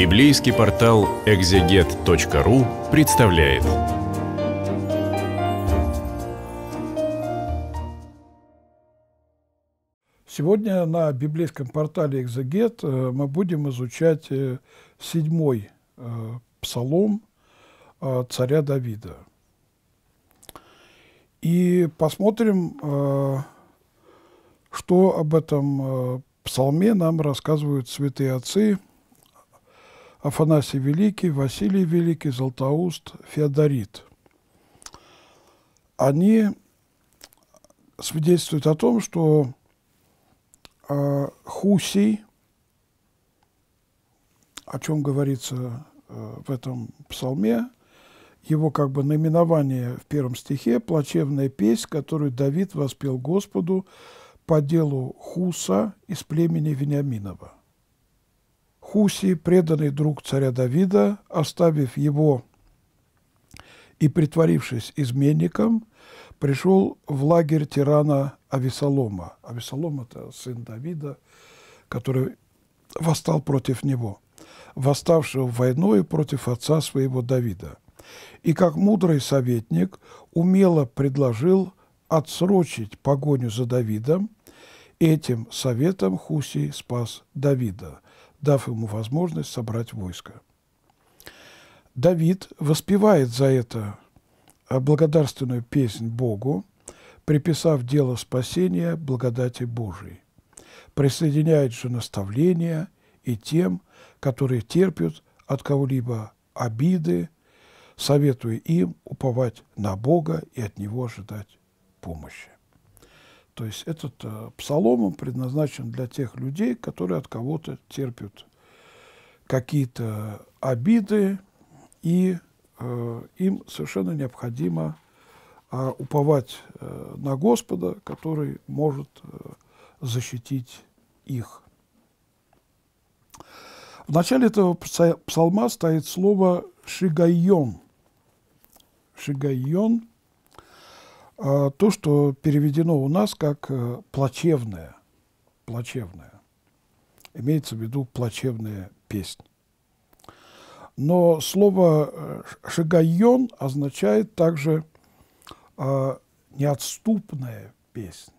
Библейский портал exeget.ru представляет. Сегодня на библейском портале «Экзегет» э, мы будем изучать э, седьмой э, псалом царя Давида. И посмотрим, что об этом псалме нам рассказывают святые отцы – Афанасий Великий, Василий Великий, Златоуст, Феодорит. Они свидетельствуют о том, что э, а, Хусий, о чем говорится э, в этом псалме, его как бы наименование в первом стихе «Плачевная песнь, которую Давид воспел Господу по делу Хуса из племени Вениаминова». Хуси, преданный друг царя Давида, оставив его и притворившись изменником, пришел в лагерь тирана Авесолома. Авесолом – это сын Давида, который восстал против него, восставшего войной против отца своего Давида. И как мудрый советник умело предложил отсрочить погоню за Давидом, этим советом Хуси спас Давида дав ему возможность собрать войско. Давид воспевает за это благодарственную песнь Богу, приписав дело спасения благодати Божией. Присоединяет же наставления и тем, которые терпят от кого-либо обиды, советуя им уповать на Бога и от Него ожидать помощи. То есть этот э, псалом предназначен для тех людей, которые от кого-то терпят какие-то обиды, и э, им совершенно необходимо э, уповать э, на Господа, который может э, защитить их. В начале этого псалма стоит слово «шигайон». «Шигайон» А, то, что переведено у нас как плачевная, э, плачевная, имеется в виду плачевная песня. Но слово э, «шигайон» означает также а, неотступная песня.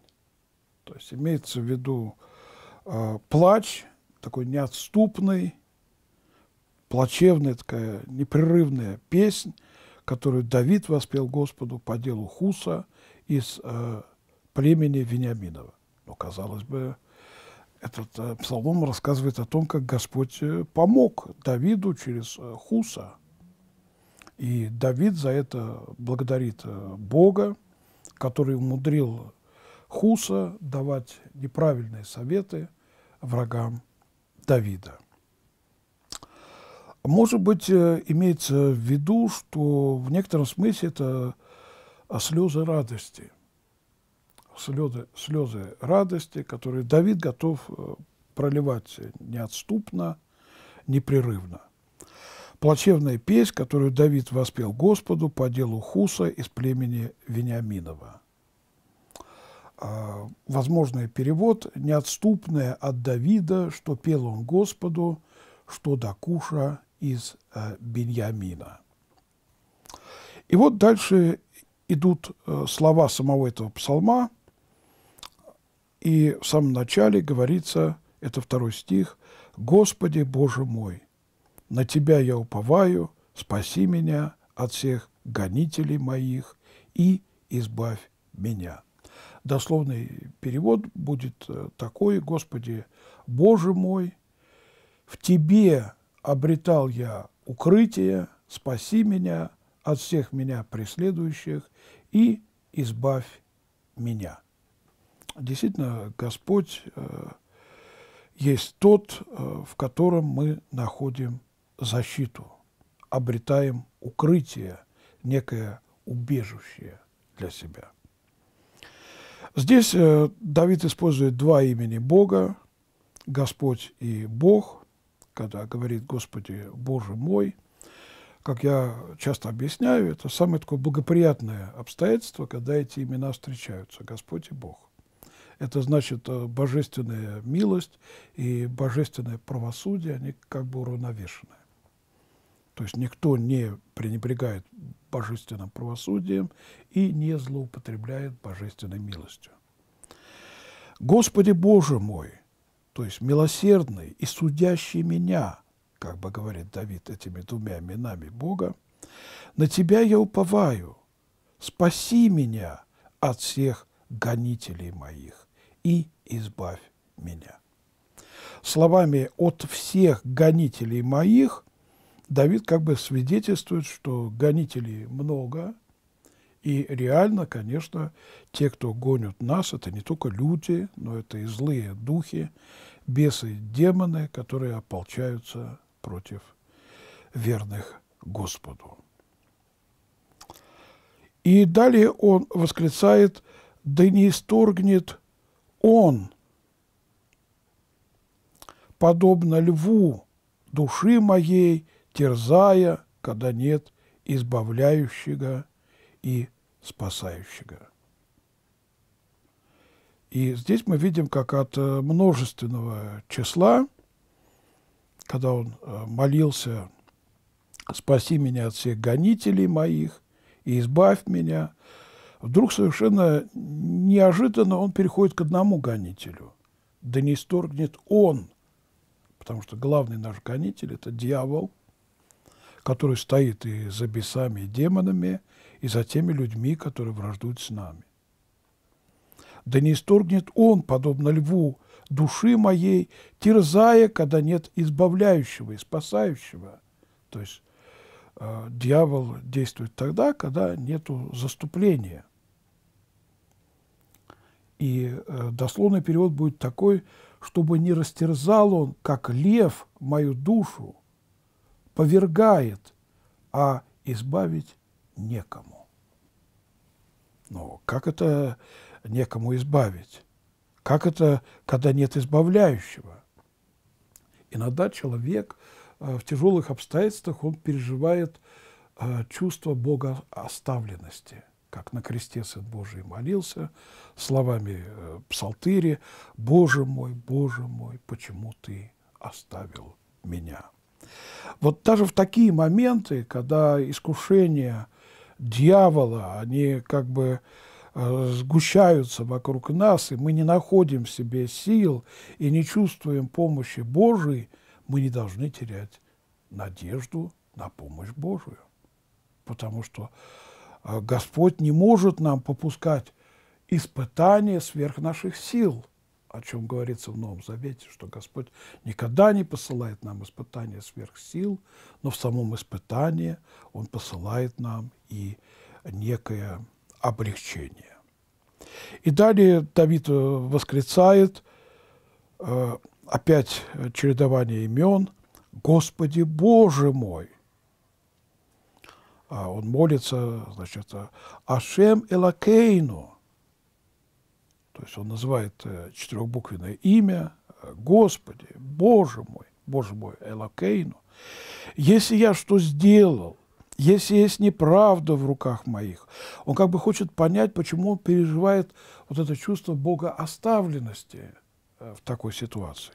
То есть имеется в виду а, плач, такой неотступный, плачевная такая непрерывная песня, которую Давид воспел Господу по делу Хуса из э, племени Вениаминова. Но, казалось бы, этот э, псалом рассказывает о том, как Господь э, помог Давиду через э, Хуса. И Давид за это благодарит э, Бога, который умудрил Хуса давать неправильные советы врагам Давида. Может быть, э, имеется в виду, что в некотором смысле это а, слезы радости. Слезы, слезы радости, которые Давид готов э, проливать неотступно, непрерывно. Плачевная песнь, которую Давид воспел Господу по делу Хуса из племени Вениаминова. А, возможный перевод «неотступное от Давида, что пел он Господу, что до куша из э, Беньямина. И вот дальше идут э, слова самого этого псалма, и в самом начале говорится, это второй стих, «Господи, Боже мой, на Тебя я уповаю, спаси меня от всех гонителей моих и избавь меня». Дословный перевод будет э, такой, «Господи, Боже мой, в Тебе обретал я укрытие, спаси меня от всех меня преследующих и избавь меня. Действительно, Господь э, есть тот, э, в котором мы находим защиту, обретаем укрытие, некое убежище для себя. Здесь э, Давид использует два имени Бога, Господь и Бог – когда говорит «Господи, Боже мой», как я часто объясняю, это самое такое благоприятное обстоятельство, когда эти имена встречаются, Господь и Бог. Это значит э, божественная милость и божественное правосудие, они как бы уравновешены. То есть никто не пренебрегает божественным правосудием и не злоупотребляет божественной милостью. «Господи Боже мой, то есть милосердный и судящий меня, как бы говорит Давид этими двумя именами Бога, на тебя я уповаю, спаси меня от всех гонителей моих и избавь меня. Словами «от всех гонителей моих» Давид как бы свидетельствует, что гонителей много, и реально, конечно, те, кто гонят нас, это не только люди, но это и злые духи, бесы, демоны, которые ополчаются против верных Господу. И далее он восклицает, да не исторгнет он, подобно льву, души моей, терзая, когда нет избавляющего и спасающего. И здесь мы видим, как от э, множественного числа, когда он э, молился «Спаси меня от всех гонителей моих и избавь меня», вдруг совершенно неожиданно он переходит к одному гонителю. Да не исторгнет он, потому что главный наш гонитель – это дьявол, который стоит и за бесами, и демонами, и за теми людьми, которые враждуют с нами. Да не исторгнет он, подобно льву, души моей, терзая, когда нет избавляющего и спасающего. То есть э, дьявол действует тогда, когда нет заступления. И э, дословный перевод будет такой, чтобы не растерзал он, как лев, мою душу, повергает, а избавить некому. Но как это некому избавить. Как это, когда нет избавляющего? Иногда человек э, в тяжелых обстоятельствах он переживает э, чувство Бога оставленности, как на кресте Сын Божий молился словами э, псалтыри «Боже мой, Боже мой, почему Ты оставил меня?» Вот даже в такие моменты, когда искушения дьявола, они как бы а, сгущаются вокруг нас, и мы не находим в себе сил и не чувствуем помощи Божией, мы не должны терять надежду на помощь Божию. Потому что а, Господь не может нам попускать испытания сверх наших сил, о чем говорится в Новом Завете, что Господь никогда не посылает нам испытания сверх сил, но в самом испытании Он посылает нам и некое облегчение. И далее Давид э, восклицает, э, опять чередование имен, «Господи Боже мой!» а Он молится, значит, «Ашем Элакейну», то есть он называет э, четырехбуквенное имя «Господи, Боже мой, Боже мой, Элакейну». Если я что сделал, если есть неправда в руках моих. Он как бы хочет понять, почему он переживает вот это чувство Бога оставленности э, в такой ситуации.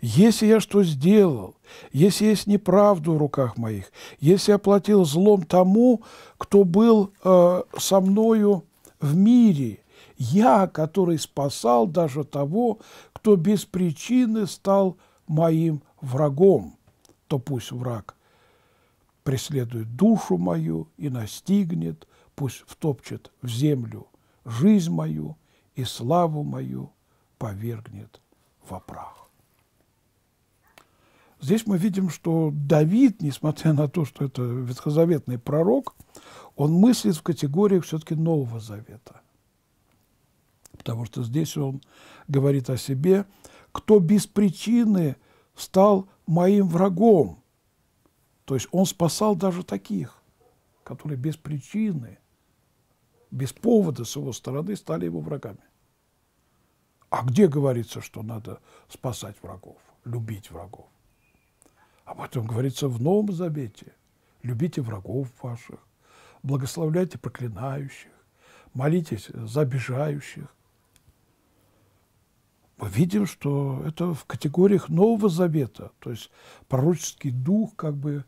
Если я что сделал, если есть неправду в руках моих, если я платил злом тому, кто был э, со мною в мире, я, который спасал даже того, кто без причины стал моим врагом, то пусть враг преследует душу мою и настигнет, пусть втопчет в землю жизнь мою и славу мою повергнет в прах. Здесь мы видим, что Давид, несмотря на то, что это ветхозаветный пророк, он мыслит в категориях все-таки Нового Завета. Потому что здесь он говорит о себе, кто без причины стал моим врагом – то есть он спасал даже таких, которые без причины, без повода с его стороны стали его врагами. А где говорится, что надо спасать врагов, любить врагов? Об этом говорится в Новом Завете. Любите врагов ваших, благословляйте проклинающих, молитесь за обижающих, мы видим, что это в категориях Нового Завета, то есть пророческий дух как бы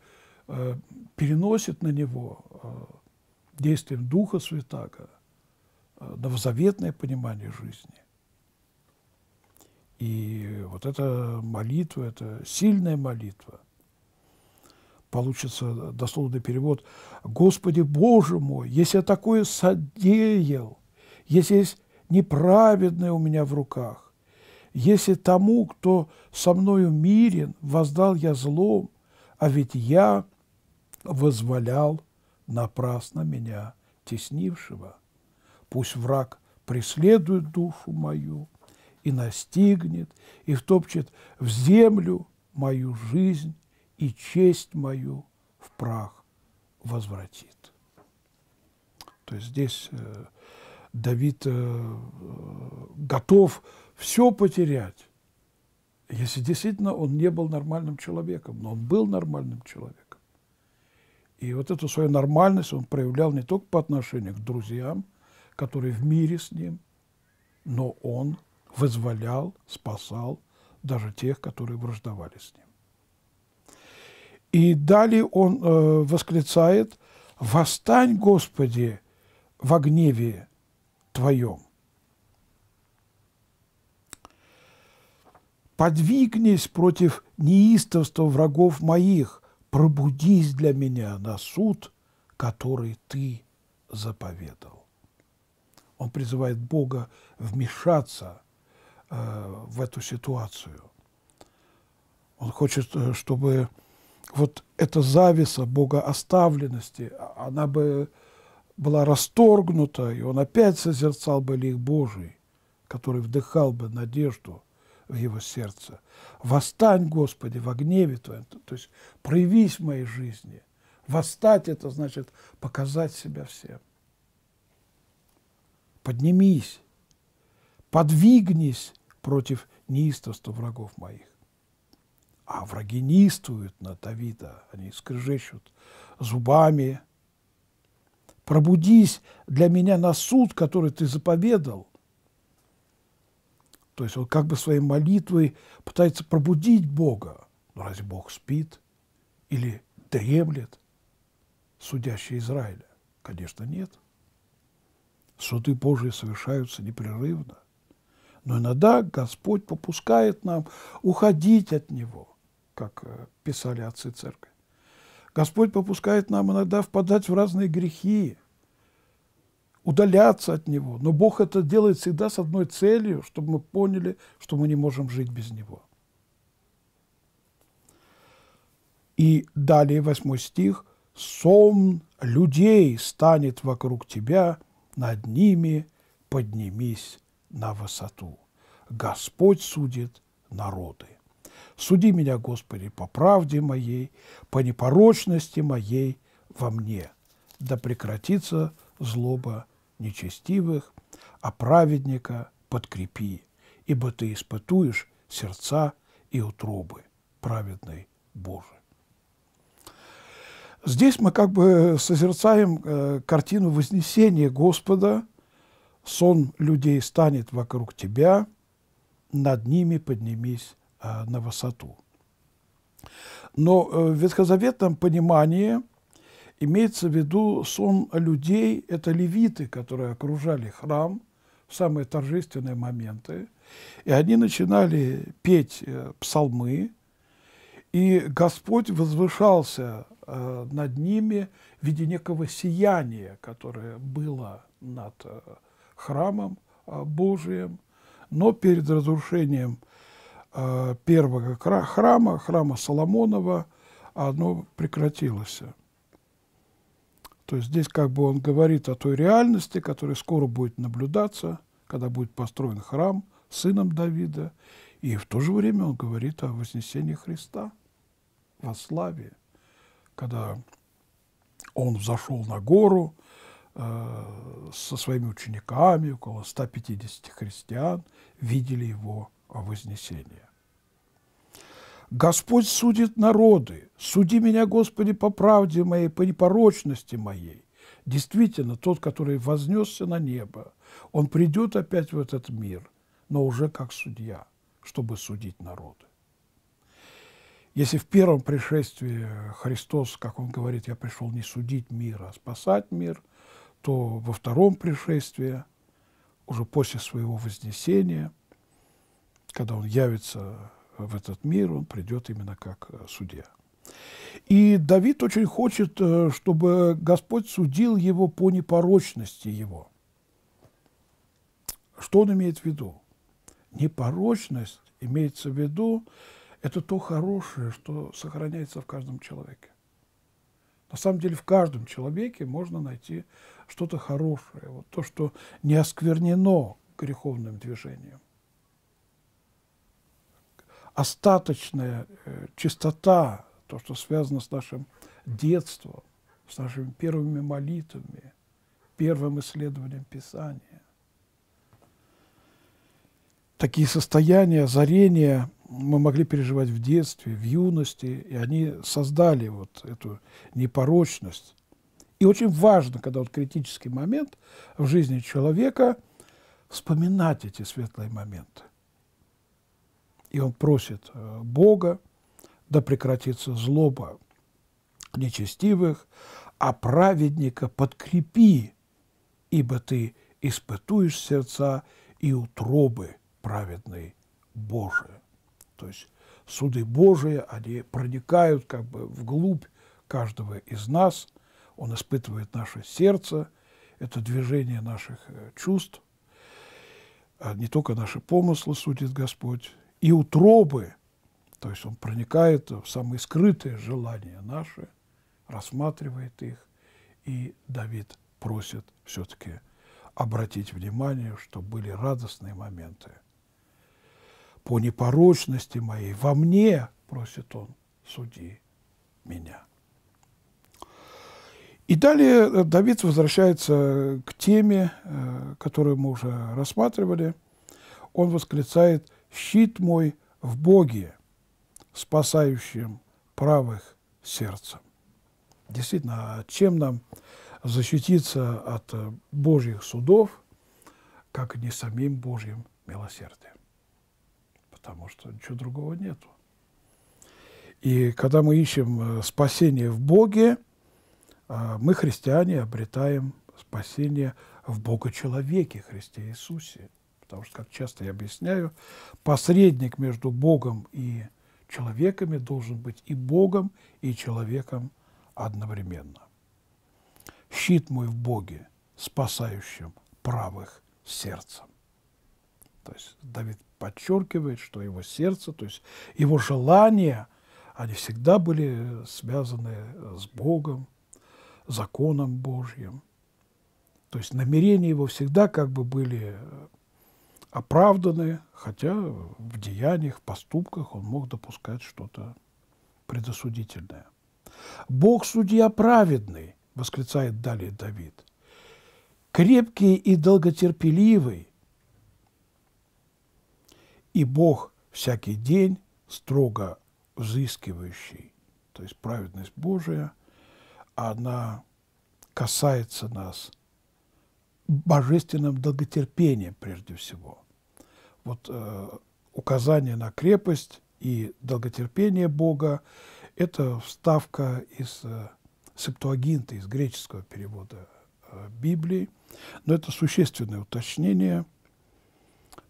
э, переносит на него э, действием Духа Святаго э, новозаветное понимание жизни. И вот эта молитва, это сильная молитва. Получится дословный перевод «Господи Боже мой, если я такое содеял, если есть неправедное у меня в руках, если тому, кто со мною мирен, воздал я злом, а ведь я возволял напрасно меня теснившего. Пусть враг преследует душу мою и настигнет, и втопчет в землю мою жизнь и честь мою в прах возвратит. То есть здесь э, Давид э, э, готов все потерять, если действительно он не был нормальным человеком, но он был нормальным человеком. И вот эту свою нормальность он проявлял не только по отношению к друзьям, которые в мире с ним, но он вызволял, спасал даже тех, которые враждовали с ним. И далее он э, восклицает «Восстань, Господи, в гневе Твоем». подвигнись против неистовства врагов моих, пробудись для меня на суд, который ты заповедал. Он призывает Бога вмешаться э, в эту ситуацию. Он хочет, э, чтобы вот эта зависа Бога оставленности, а, она бы была расторгнута, и он опять созерцал бы лик Божий, который вдыхал бы надежду – в его сердце. Восстань, Господи, в гневе Твоем, то есть проявись в моей жизни. Восстать – это значит показать себя всем. Поднимись, подвигнись против неистовства врагов моих. А враги неистуют на Давида, они скрежещут зубами. Пробудись для меня на суд, который ты заповедал, то есть он как бы своей молитвой пытается пробудить Бога. Но ну, разве Бог спит или дремлет, судящий Израиля? Конечно, нет. Суды Божии совершаются непрерывно. Но иногда Господь попускает нам уходить от Него, как э, писали отцы церкви. Господь попускает нам иногда впадать в разные грехи, удаляться от Него. Но Бог это делает всегда с одной целью, чтобы мы поняли, что мы не можем жить без Него. И далее восьмой стих. «Сон людей станет вокруг тебя, над ними поднимись на высоту. Господь судит народы. Суди меня, Господи, по правде моей, по непорочности моей во мне, да прекратится злоба нечестивых, а праведника подкрепи, ибо ты испытуешь сердца и утробы, праведной Божией. Здесь мы как бы созерцаем э, картину вознесения Господа, сон людей станет вокруг тебя, над ними поднимись э, на высоту. Но э, в ветхозаветном понимании – Имеется в виду сон людей, это левиты, которые окружали храм в самые торжественные моменты, и они начинали петь э, псалмы, и Господь возвышался э, над ними в виде некого сияния, которое было над э, храмом Божием, но перед разрушением первого храма, храма Соломонова, оно прекратилось. То есть здесь как бы он говорит о той реальности, которая скоро будет наблюдаться, когда будет построен храм сыном Давида, и в то же время он говорит о вознесении Христа во славе, когда он взошел на гору э, со своими учениками, около 150 христиан, видели его вознесение. Господь судит народы. Суди меня, Господи, по правде моей, по непорочности моей. Действительно, тот, который вознесся на небо, он придет опять в этот мир, но уже как судья, чтобы судить народы. Если в первом пришествии Христос, как он говорит, я пришел не судить мир, а спасать мир, то во втором пришествии, уже после своего вознесения, когда он явится в этот мир, он придет именно как э, судья. И Давид очень хочет, э, чтобы Господь судил его по непорочности его. Что он имеет в виду? Непорочность имеется в виду, это то хорошее, что сохраняется в каждом человеке. На самом деле в каждом человеке можно найти что-то хорошее, вот то, что не осквернено греховным движением остаточная э, чистота, то, что связано с нашим детством, с нашими первыми молитвами, первым исследованием Писания. Такие состояния, озарения мы могли переживать в детстве, в юности, и они создали вот эту непорочность. И очень важно, когда вот критический момент в жизни человека, вспоминать эти светлые моменты. И он просит э, Бога, да прекратится злоба нечестивых, а праведника подкрепи, ибо ты испытуешь сердца и утробы праведной Божии. То есть суды Божии, они проникают как бы вглубь каждого из нас, он испытывает наше сердце, это движение наших э, чувств, а не только наши помыслы судит Господь, и утробы, то есть он проникает в самые скрытые желания наши, рассматривает их, и Давид просит все-таки обратить внимание, что были радостные моменты. По непорочности моей, во мне, просит он, суди меня. И далее э, Давид возвращается э, к теме, э, которую мы уже рассматривали. Он восклицает – щит мой в Боге, спасающем правых сердцем. Действительно, чем нам защититься от э, Божьих судов, как не самим Божьим милосердием? Потому что ничего другого нету. И когда мы ищем э, спасение в Боге, э, мы, христиане, обретаем спасение в Бога-человеке, Христе Иисусе. Потому что, как часто я объясняю, посредник между Богом и человеками должен быть и Богом, и человеком одновременно. Щит мой в Боге, спасающим правых сердцем. То есть Давид подчеркивает, что его сердце, то есть его желания, они всегда были связаны с Богом, законом Божьим. То есть намерения его всегда как бы были оправданы, хотя в деяниях, в поступках он мог допускать что-то предосудительное. «Бог – судья праведный», – восклицает далее Давид, – «крепкий и долготерпеливый, и Бог всякий день строго взыскивающий». То есть праведность Божия, она касается нас – божественным долготерпением прежде всего. Вот э, указание на крепость и долготерпение Бога – это вставка из э, септуагинта, из греческого перевода э, Библии. Но это существенное уточнение,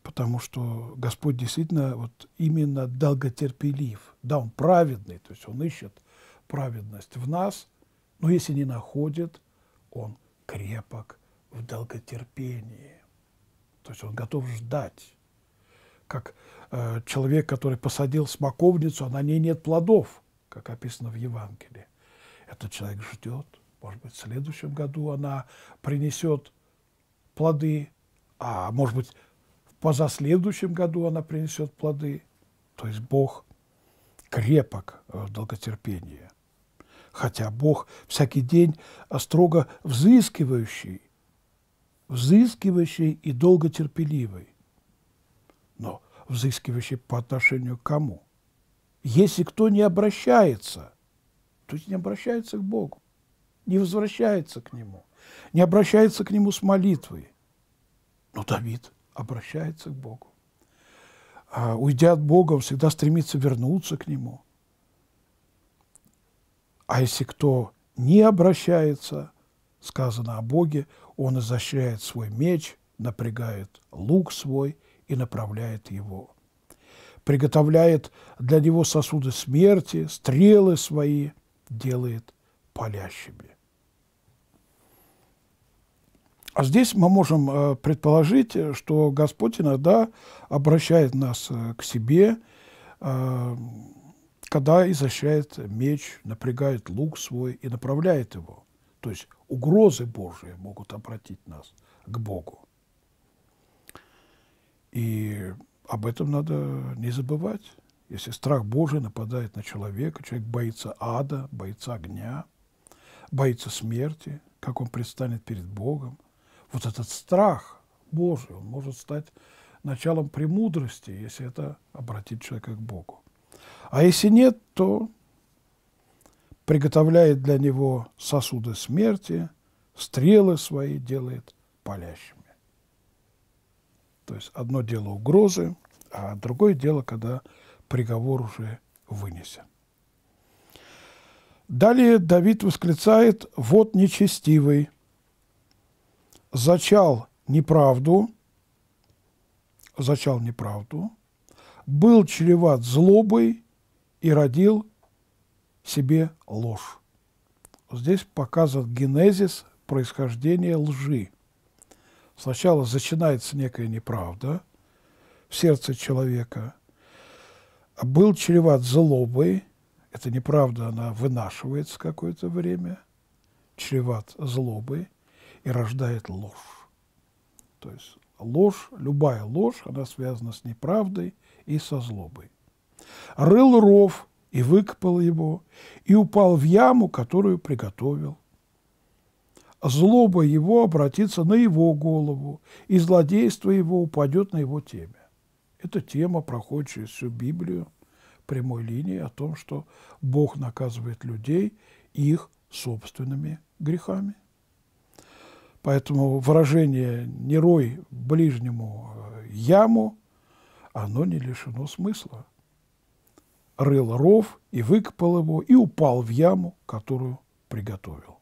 потому что Господь действительно вот именно долготерпелив. Да, Он праведный, то есть Он ищет праведность в нас, но если не находит, Он крепок – в долготерпении. То есть он готов ждать, как э, человек, который посадил смоковницу, а на ней нет плодов, как описано в Евангелии. Этот человек ждет, может быть, в следующем году она принесет плоды, а может быть, в позаследующем году она принесет плоды. То есть Бог крепок э, в долготерпении. Хотя Бог всякий день э, строго взыскивающий взыскивающий и долготерпеливый. Но взыскивающий по отношению к кому? Если кто не обращается, то не обращается к Богу, не возвращается к Нему, не обращается к Нему с молитвой. Но Давид обращается к Богу. А, уйдя от Бога, он всегда стремится вернуться к Нему. А если кто не обращается – сказано о Боге, он изощряет свой меч, напрягает лук свой и направляет его. Приготовляет для него сосуды смерти, стрелы свои делает палящими. А здесь мы можем э, предположить, что Господь иногда обращает нас э, к себе, э, когда изощряет меч, напрягает лук свой и направляет его. То есть угрозы Божьи могут обратить нас к Богу. И об этом надо не забывать. Если страх Божий нападает на человека, человек боится ада, боится огня, боится смерти, как он предстанет перед Богом. Вот этот страх Божий, он может стать началом премудрости, если это обратит человека к Богу. А если нет, то приготовляет для него сосуды смерти, стрелы свои делает палящими. То есть одно дело угрозы, а другое дело, когда приговор уже вынесен. Далее Давид восклицает «Вот нечестивый, зачал неправду, зачал неправду, был чреват злобой и родил себе ложь. Здесь показан генезис происхождения лжи. Сначала зачинается некая неправда в сердце человека, был чреват злобой, это неправда, она вынашивается какое-то время, чреват злобой и рождает ложь. То есть ложь, любая ложь, она связана с неправдой и со злобой. Рыл ров и выкопал его, и упал в яму, которую приготовил. Злоба его обратится на его голову, и злодейство его упадет на его теме. Это тема, проходящая всю Библию прямой линии о том, что Бог наказывает людей их собственными грехами. Поэтому выражение «не рой ближнему яму» оно не лишено смысла рыл ров и выкопал его, и упал в яму, которую приготовил.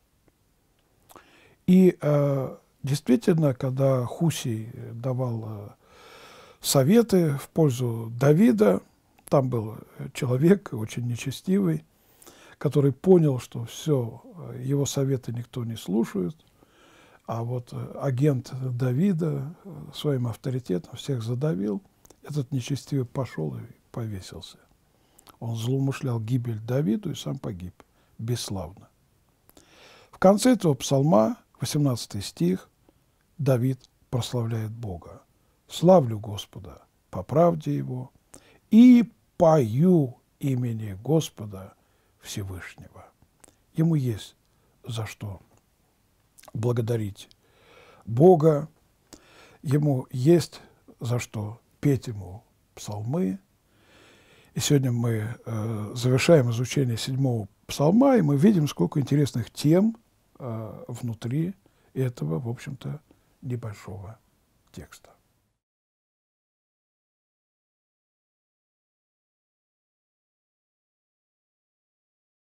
И э, действительно, когда Хусей давал э, советы в пользу Давида, там был э, человек очень нечестивый, который понял, что все, э, его советы никто не слушает, а вот э, агент Давида своим авторитетом всех задавил, этот нечестивый пошел и повесился. Он злоумышлял гибель Давиду и сам погиб. Бесславно. В конце этого псалма, 18 стих, Давид прославляет Бога. «Славлю Господа по правде Его и пою имени Господа Всевышнего». Ему есть за что благодарить Бога, ему есть за что петь ему псалмы, и сегодня мы э, завершаем изучение седьмого псалма, и мы видим, сколько интересных тем э, внутри этого, в общем-то, небольшого текста.